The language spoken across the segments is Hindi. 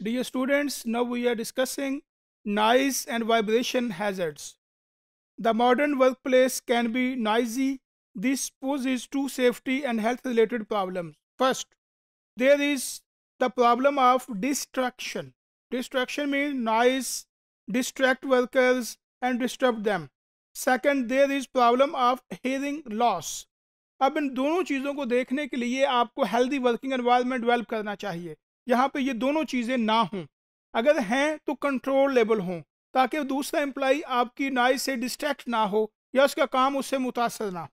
Dear students, now we are discussing noise and vibration hazards. The modern workplace can be noisy. This poses two safety and health related problems. First, there is the problem of distraction. Distraction means noise, distract workers and disturb them. Second, there is problem of hearing loss. अब इन दोनों चीज़ों को देखने के लिए आपको हेल्दी वर्किंग एनवायरनमेंट डेवलप करना चाहिए यहाँ पे ये दोनों चीज़ें ना हों अगर हैं तो कंट्रोल लेबल हों ताकि दूसरा एम्प्लाई आपकी नाई से डिस्ट्रैक्ट ना हो या उसका काम उससे मुतासर ना हो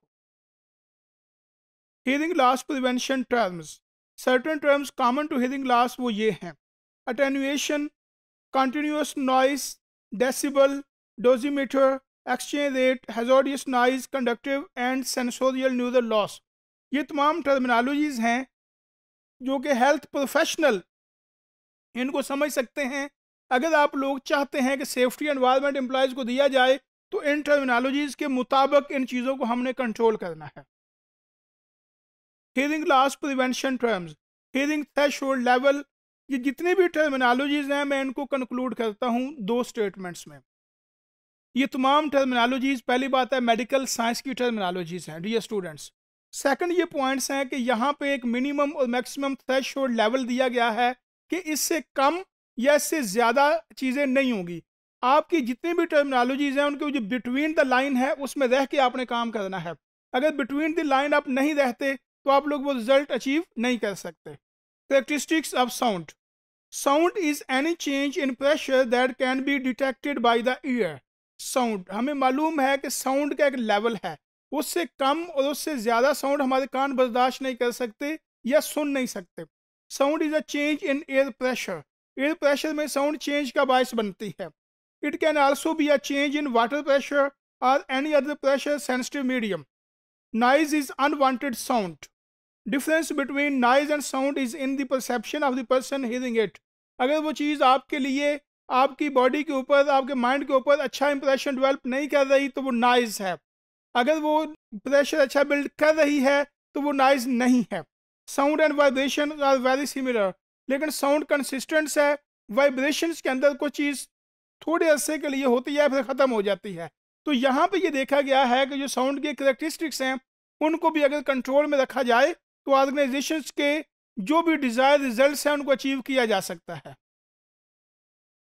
hearing loss prevention terms certain terms common to hearing loss वो ये हैं attenuation continuous noise decibel dosimeter exchange rate hazardous noise conductive and sensorineural loss ये तमाम टर्मिनोलॉजीज़ हैं जो कि हेल्थ प्रोफेशनल इनको समझ सकते हैं अगर आप लोग चाहते हैं कि सेफ्टी एनवायरमेंट एम्प्लॉयज़ को दिया जाए तो इन टर्मिनोलॉजीज़ के मुताबिक इन चीज़ों को हमने कंट्रोल करना है hearing loss prevention terms hearing threshold level ये जितनी भी टर्मिनोलॉजीज़ हैं मैं इनको कंक्लूड करता हूँ दो स्टेटमेंट्स में ये तमाम टर्मिनोलॉजीज़ पहली बात है मेडिकल साइंस की टर्मिनोलॉजीज़ हैं डियर स्टूडेंट्स सेकंड ये पॉइंट्स हैं कि यहाँ पे एक मिनिमम और मैक्सिमम थ्रेश लेवल दिया गया है कि इससे कम या इससे ज़्यादा चीज़ें नहीं होंगी आपकी जितनी भी टर्मिनोलॉजीज़ हैं उनके जो बिटवीन द लाइन है उसमें रह के आपने काम करना है अगर बिटवीन द लाइन आप नहीं रहते तो आप लोग वो रिजल्ट अचीव नहीं कर सकते characteristics of sound sound is any change in pressure that can be detected by the ear sound हमें मालूम है कि साउंड का एक लेवल है उससे कम और उससे ज़्यादा साउंड हमारे कान बर्दाश्त नहीं कर सकते या सुन नहीं सकते sound is a change in air pressure air pressure में साउंड चेंज का बायस बनती है it can also be a change in water pressure और any other pressure sensitive medium noise is unwanted sound difference between noise and sound is in the perception of the person hearing it अगर वो चीज़ आपके लिए आपकी बॉडी के ऊपर आपके माइंड के ऊपर अच्छा इंप्रेशन डेवलप नहीं कर रही तो वो नाइज है अगर वो प्रेशर अच्छा बिल्ड कर रही है तो वो नॉइज नहीं है sound and vibration are very similar लेकिन साउंड कंसिस्टेंस है वाइब्रेशन के अंदर कोई चीज़ थोड़े अरसे के लिए होती है फिर ख़त्म हो जाती है तो यहाँ पे ये देखा गया है कि जो साउंड के करेक्टरिस्टिक्स हैं उनको भी अगर कंट्रोल में रखा जाए तो ऑर्गेनाइजेशन के जो भी डिज़ायर रिजल्ट हैं उनको अचीव किया जा सकता है